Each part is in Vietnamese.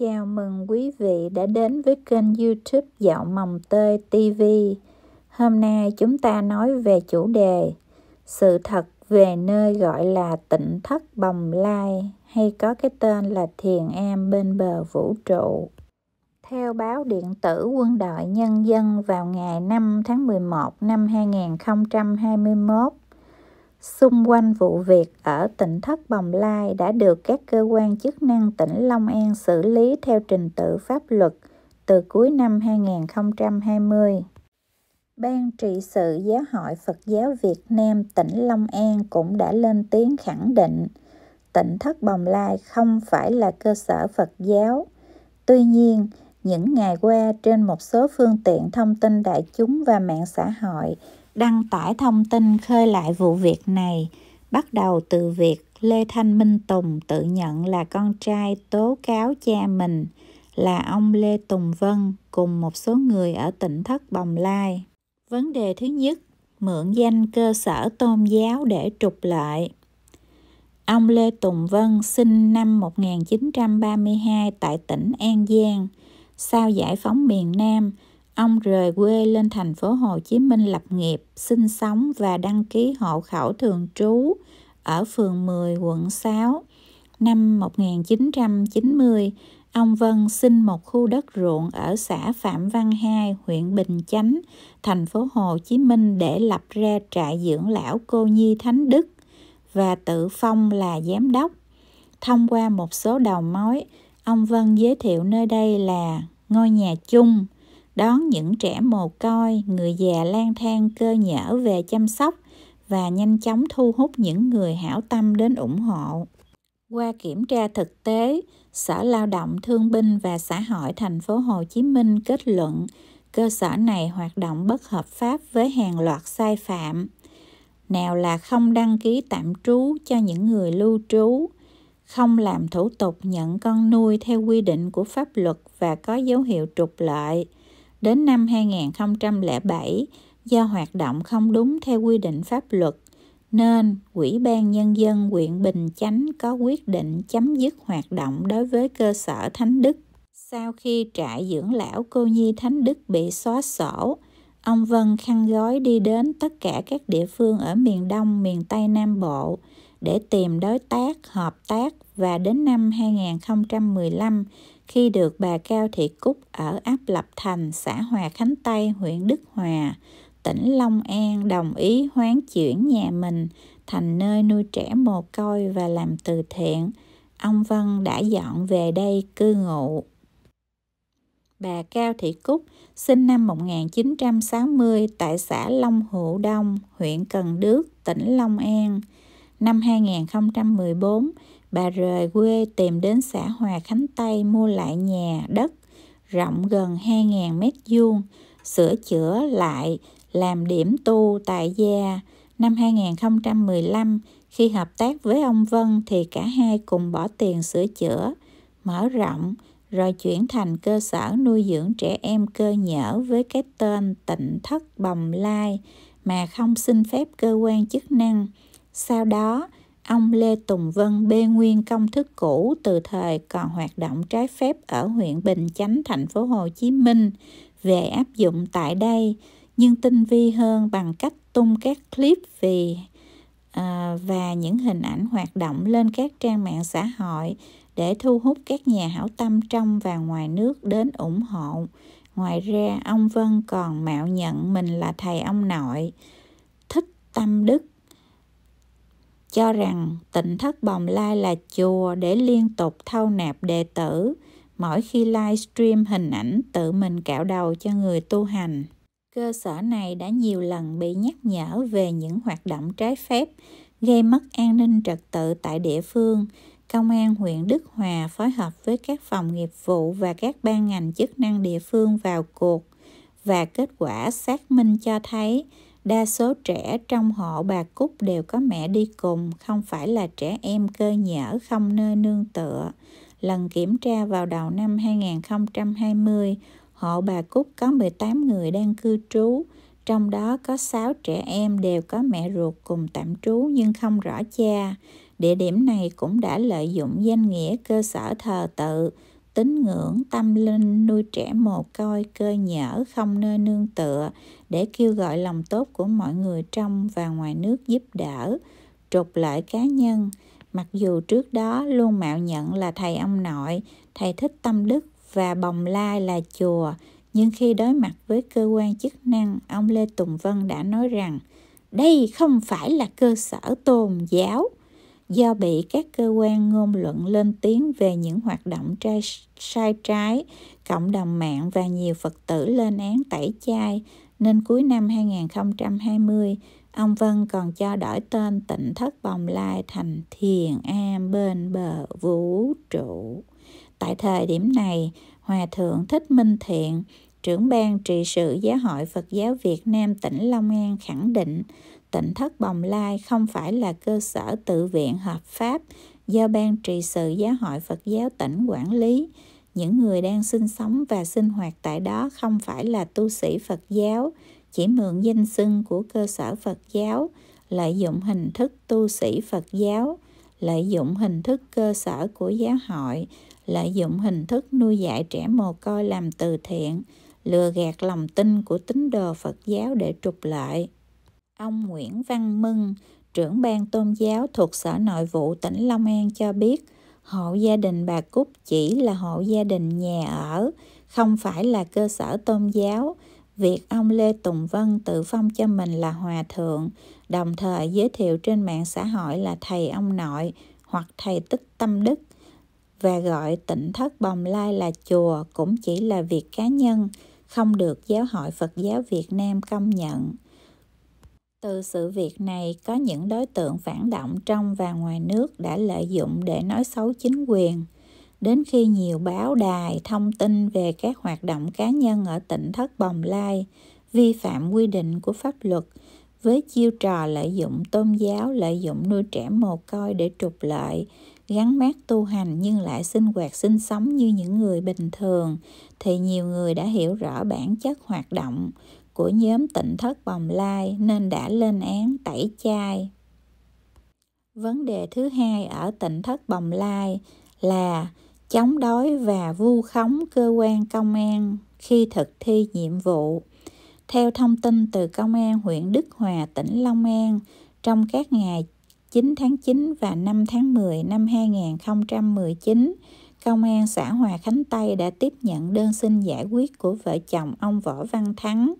Chào mừng quý vị đã đến với kênh youtube Dạo Mồng Tơi TV. Hôm nay chúng ta nói về chủ đề Sự thật về nơi gọi là tỉnh thất bồng lai hay có cái tên là thiền am bên bờ vũ trụ. Theo báo điện tử Quân đội Nhân dân vào ngày 5 tháng 11 năm 2021, xung quanh vụ việc ở tỉnh Thất Bồng Lai đã được các cơ quan chức năng tỉnh Long An xử lý theo trình tự pháp luật từ cuối năm 2020. Ban trị sự Giáo hội Phật giáo Việt Nam tỉnh Long An cũng đã lên tiếng khẳng định tỉnh Thất Bồng Lai không phải là cơ sở Phật giáo. Tuy nhiên, những ngày qua trên một số phương tiện thông tin đại chúng và mạng xã hội đăng tải thông tin khơi lại vụ việc này, bắt đầu từ việc Lê Thanh Minh Tùng tự nhận là con trai tố cáo cha mình là ông Lê Tùng Vân cùng một số người ở tỉnh Thất Bồng Lai. Vấn đề thứ nhất, mượn danh cơ sở tôn giáo để trục lợi. Ông Lê Tùng Vân sinh năm 1932 tại tỉnh An Giang, sau giải phóng miền Nam – Ông rời quê lên thành phố Hồ Chí Minh lập nghiệp, sinh sống và đăng ký hộ khẩu thường trú ở phường 10, quận 6. Năm 1990, ông Vân xin một khu đất ruộng ở xã Phạm Văn Hai, huyện Bình Chánh, thành phố Hồ Chí Minh để lập ra trại dưỡng lão cô nhi Thánh Đức và tự phong là giám đốc. Thông qua một số đầu mối, ông Vân giới thiệu nơi đây là ngôi nhà chung đón những trẻ mồ côi, người già lang thang cơ nhở về chăm sóc và nhanh chóng thu hút những người hảo tâm đến ủng hộ. Qua kiểm tra thực tế, Sở Lao động Thương binh và Xã hội thành phố Hồ Chí Minh kết luận cơ sở này hoạt động bất hợp pháp với hàng loạt sai phạm. Nào là không đăng ký tạm trú cho những người lưu trú, không làm thủ tục nhận con nuôi theo quy định của pháp luật và có dấu hiệu trục lợi, Đến năm 2007, do hoạt động không đúng theo quy định pháp luật, nên Ủy ban Nhân dân huyện Bình Chánh có quyết định chấm dứt hoạt động đối với cơ sở Thánh Đức. Sau khi trại dưỡng lão cô nhi Thánh Đức bị xóa sổ, ông Vân khăn gói đi đến tất cả các địa phương ở miền Đông, miền Tây Nam Bộ để tìm đối tác, hợp tác và đến năm 2015 khi được bà Cao Thị Cúc ở ấp Lập Thành, xã Hòa Khánh Tây, huyện Đức Hòa, tỉnh Long An đồng ý hoán chuyển nhà mình thành nơi nuôi trẻ mồ côi và làm từ thiện, ông Vân đã dọn về đây cư ngụ. Bà Cao Thị Cúc sinh năm 1960 tại xã Long Hữu Đông, huyện Cần Đước, tỉnh Long An. Năm 2014, bà rời quê tìm đến xã Hòa Khánh Tây mua lại nhà đất rộng gần 2.000 mét vuông, sửa chữa lại làm điểm tu tại gia. Năm 2015, khi hợp tác với ông Vân thì cả hai cùng bỏ tiền sửa chữa, mở rộng rồi chuyển thành cơ sở nuôi dưỡng trẻ em cơ nhở với cái tên Tịnh Thất Bồng Lai mà không xin phép cơ quan chức năng. Sau đó, Ông Lê Tùng Vân bê nguyên công thức cũ từ thời còn hoạt động trái phép ở huyện Bình Chánh, thành phố Hồ Chí Minh về áp dụng tại đây, nhưng tinh vi hơn bằng cách tung các clip về à, và những hình ảnh hoạt động lên các trang mạng xã hội để thu hút các nhà hảo tâm trong và ngoài nước đến ủng hộ. Ngoài ra, ông Vân còn mạo nhận mình là thầy ông nội, thích tâm đức cho rằng tịnh thất bồng lai là chùa để liên tục thâu nạp đệ tử mỗi khi livestream hình ảnh tự mình cạo đầu cho người tu hành cơ sở này đã nhiều lần bị nhắc nhở về những hoạt động trái phép gây mất an ninh trật tự tại địa phương công an huyện đức hòa phối hợp với các phòng nghiệp vụ và các ban ngành chức năng địa phương vào cuộc và kết quả xác minh cho thấy Đa số trẻ trong hộ bà Cúc đều có mẹ đi cùng, không phải là trẻ em cơ nhở không nơi nương tựa. Lần kiểm tra vào đầu năm 2020, hộ bà Cúc có 18 người đang cư trú, trong đó có 6 trẻ em đều có mẹ ruột cùng tạm trú nhưng không rõ cha. Địa điểm này cũng đã lợi dụng danh nghĩa cơ sở thờ tự, tín ngưỡng tâm linh nuôi trẻ mồ côi cơ nhở không nơi nương tựa để kêu gọi lòng tốt của mọi người trong và ngoài nước giúp đỡ trục lợi cá nhân mặc dù trước đó luôn mạo nhận là thầy ông nội thầy thích tâm đức và bồng lai là chùa nhưng khi đối mặt với cơ quan chức năng ông lê tùng vân đã nói rằng đây không phải là cơ sở tôn giáo do bị các cơ quan ngôn luận lên tiếng về những hoạt động trai, sai trái, cộng đồng mạng và nhiều Phật tử lên án tẩy chay, nên cuối năm 2020, ông Vân còn cho đổi tên tỉnh thất bồng lai thành thiền am bên bờ vũ trụ. Tại thời điểm này, Hòa Thượng Thích Minh Thiện, trưởng ban trị sự Giáo hội Phật giáo Việt Nam tỉnh Long An khẳng định tỉnh thất bồng lai không phải là cơ sở tự viện hợp pháp do ban trị sự giáo hội Phật giáo tỉnh quản lý. Những người đang sinh sống và sinh hoạt tại đó không phải là tu sĩ Phật giáo, chỉ mượn danh xưng của cơ sở Phật giáo, lợi dụng hình thức tu sĩ Phật giáo, lợi dụng hình thức cơ sở của giáo hội, lợi dụng hình thức nuôi dạy trẻ mồ côi làm từ thiện, lừa gạt lòng tin của tín đồ Phật giáo để trục lợi Ông Nguyễn Văn Mừng, trưởng ban tôn giáo thuộc Sở Nội vụ tỉnh Long An cho biết, hộ gia đình bà Cúc chỉ là hộ gia đình nhà ở, không phải là cơ sở tôn giáo. Việc ông Lê Tùng Vân tự phong cho mình là hòa thượng, đồng thời giới thiệu trên mạng xã hội là thầy ông nội hoặc thầy tích tâm đức và gọi tỉnh thất bồng lai là chùa cũng chỉ là việc cá nhân, không được Giáo hội Phật giáo Việt Nam công nhận. Từ sự việc này, có những đối tượng phản động trong và ngoài nước đã lợi dụng để nói xấu chính quyền. Đến khi nhiều báo đài thông tin về các hoạt động cá nhân ở tỉnh Thất Bồng Lai vi phạm quy định của pháp luật với chiêu trò lợi dụng tôn giáo, lợi dụng nuôi trẻ mồ côi để trục lợi, gắn mát tu hành nhưng lại sinh hoạt sinh sống như những người bình thường thì nhiều người đã hiểu rõ bản chất hoạt động của nhóm tịnh thất bồng lai nên đã lên án tẩy chay. Vấn đề thứ hai ở tịnh thất bồng lai là chống đối và vu khống cơ quan công an khi thực thi nhiệm vụ. Theo thông tin từ Công an huyện Đức Hòa, tỉnh Long An, trong các ngày 9 tháng 9 và 5 tháng 10 năm 2019, Công an xã Hòa Khánh Tây đã tiếp nhận đơn xin giải quyết của vợ chồng ông Võ Văn Thắng,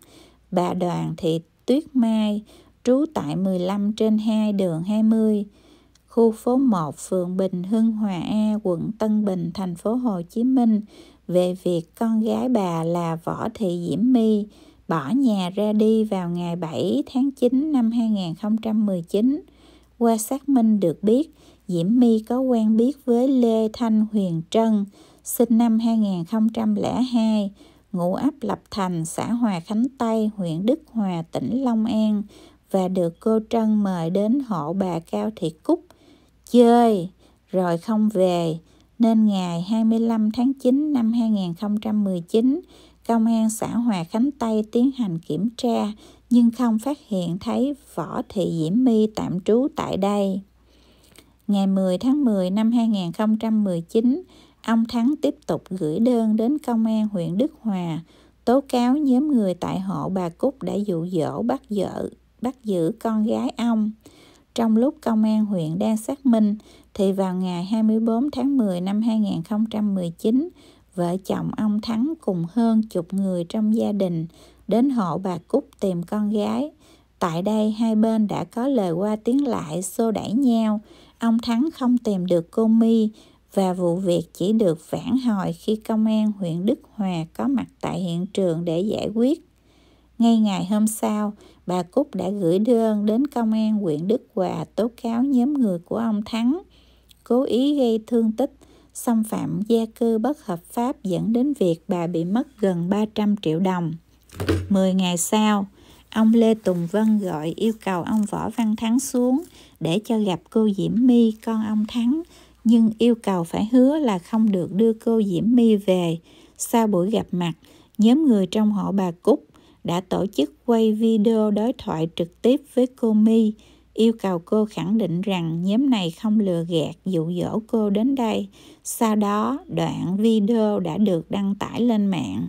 bà Đoàn Thị Tuyết Mai, trú tại 15 trên 2 đường 20, khu phố 1 phường Bình Hưng Hòa A, quận Tân Bình, thành phố Hồ Chí Minh về việc con gái bà là Võ Thị Diễm My bỏ nhà ra đi vào ngày 7 tháng 9 năm 2019. Qua xác minh được biết, Diễm My có quen biết với Lê Thanh Huyền Trân, sinh năm 2002, ngụ ấp Lập Thành, xã Hòa Khánh Tây, huyện Đức Hòa, tỉnh Long An và được cô Trân mời đến hộ bà Cao Thị Cúc chơi rồi không về nên ngày 25 tháng 9 năm 2019, công an xã Hòa Khánh Tây tiến hành kiểm tra nhưng không phát hiện thấy Võ Thị Diễm My tạm trú tại đây. Ngày 10 tháng 10 năm 2019, ông Thắng tiếp tục gửi đơn đến công an huyện Đức Hòa tố cáo nhóm người tại hộ bà Cúc đã dụ dỗ bắt vợ, bắt giữ con gái ông. Trong lúc công an huyện đang xác minh thì vào ngày 24 tháng 10 năm 2019, vợ chồng ông Thắng cùng hơn chục người trong gia đình đến hộ bà Cúc tìm con gái. Tại đây hai bên đã có lời qua tiếng lại xô đẩy nhau ông Thắng không tìm được cô My và vụ việc chỉ được vãn hồi khi công an huyện Đức Hòa có mặt tại hiện trường để giải quyết. Ngay ngày hôm sau, bà Cúc đã gửi đơn đến công an huyện Đức Hòa tố cáo nhóm người của ông Thắng cố ý gây thương tích, xâm phạm gia cư bất hợp pháp dẫn đến việc bà bị mất gần 300 triệu đồng. 10 ngày sau, Ông Lê Tùng Vân gọi yêu cầu ông Võ Văn Thắng xuống để cho gặp cô Diễm My con ông Thắng, nhưng yêu cầu phải hứa là không được đưa cô Diễm My về. Sau buổi gặp mặt, nhóm người trong họ bà Cúc đã tổ chức quay video đối thoại trực tiếp với cô My, yêu cầu cô khẳng định rằng nhóm này không lừa gạt dụ dỗ cô đến đây. Sau đó, đoạn video đã được đăng tải lên mạng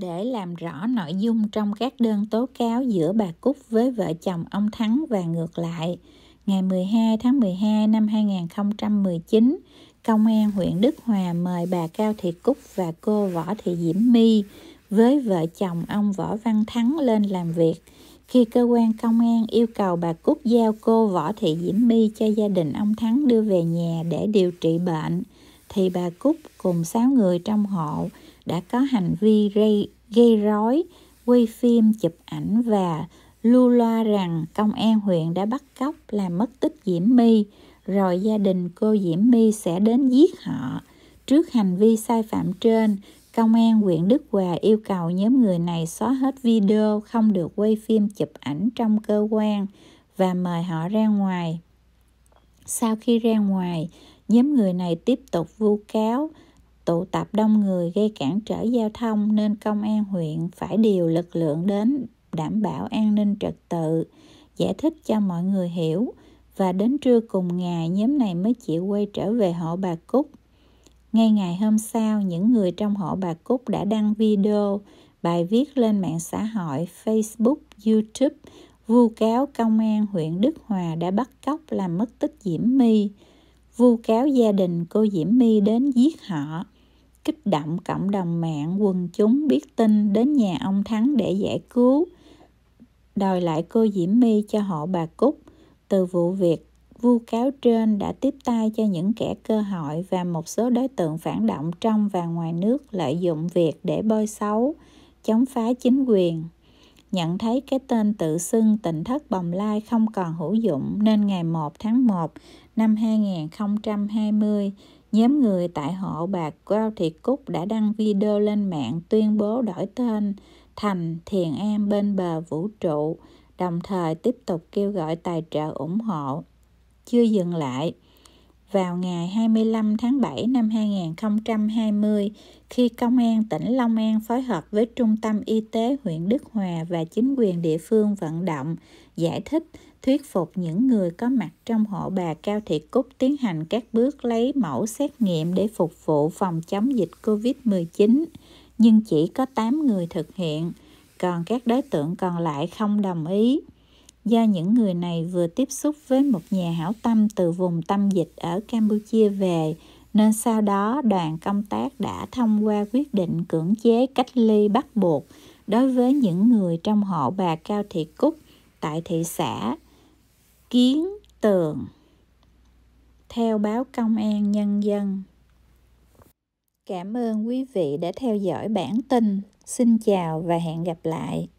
để làm rõ nội dung trong các đơn tố cáo giữa bà Cúc với vợ chồng ông Thắng và ngược lại. Ngày 12 tháng 12 năm 2019, Công an huyện Đức Hòa mời bà Cao Thị Cúc và cô Võ Thị Diễm My với vợ chồng ông Võ Văn Thắng lên làm việc. Khi cơ quan công an yêu cầu bà Cúc giao cô Võ Thị Diễm My cho gia đình ông Thắng đưa về nhà để điều trị bệnh, thì bà Cúc cùng 6 người trong hộ đã có hành vi gây, gây rối, quay phim, chụp ảnh và lưu loa rằng công an huyện đã bắt cóc làm mất tích Diễm My, rồi gia đình cô Diễm My sẽ đến giết họ. Trước hành vi sai phạm trên, Công an huyện Đức Hòa yêu cầu nhóm người này xóa hết video, không được quay phim chụp ảnh trong cơ quan và mời họ ra ngoài. Sau khi ra ngoài, nhóm người này tiếp tục vu cáo tụ tập đông người gây cản trở giao thông nên công an huyện phải điều lực lượng đến đảm bảo an ninh trật tự, giải thích cho mọi người hiểu và đến trưa cùng ngày nhóm này mới chịu quay trở về hộ bà Cúc. Ngay ngày hôm sau, những người trong hộ bà Cúc đã đăng video, bài viết lên mạng xã hội Facebook, YouTube vu cáo công an huyện Đức Hòa đã bắt cóc làm mất tích Diễm My, vu cáo gia đình cô Diễm My đến giết họ kích động cộng đồng mạng quần chúng biết tin đến nhà ông Thắng để giải cứu đòi lại cô Diễm My cho họ bà Cúc từ vụ việc vu cáo trên đã tiếp tay cho những kẻ cơ hội và một số đối tượng phản động trong và ngoài nước lợi dụng việc để bôi xấu chống phá chính quyền nhận thấy cái tên tự xưng tỉnh thất bồng lai không còn hữu dụng nên ngày 1 tháng 1 năm 2020 Nhóm người tại hộ bà Cao Thị Cúc đã đăng video lên mạng tuyên bố đổi tên thành Thiền am bên bờ vũ trụ, đồng thời tiếp tục kêu gọi tài trợ ủng hộ. Chưa dừng lại, vào ngày 25 tháng 7 năm 2020 khi Công an tỉnh Long An phối hợp với Trung tâm Y tế huyện Đức Hòa và chính quyền địa phương vận động, giải thích, thuyết phục những người có mặt trong hộ bà Cao Thị Cúc tiến hành các bước lấy mẫu xét nghiệm để phục vụ phòng chống dịch COVID-19, nhưng chỉ có 8 người thực hiện, còn các đối tượng còn lại không đồng ý do những người này vừa tiếp xúc với một nhà hảo tâm từ vùng tâm dịch ở Campuchia về nên sau đó đoàn công tác đã thông qua quyết định cưỡng chế cách ly bắt buộc đối với những người trong hộ bà Cao Thị Cúc tại thị xã Kiến Tường. Theo báo Công an Nhân dân. Cảm ơn quý vị đã theo dõi bản tin. Xin chào và hẹn gặp lại.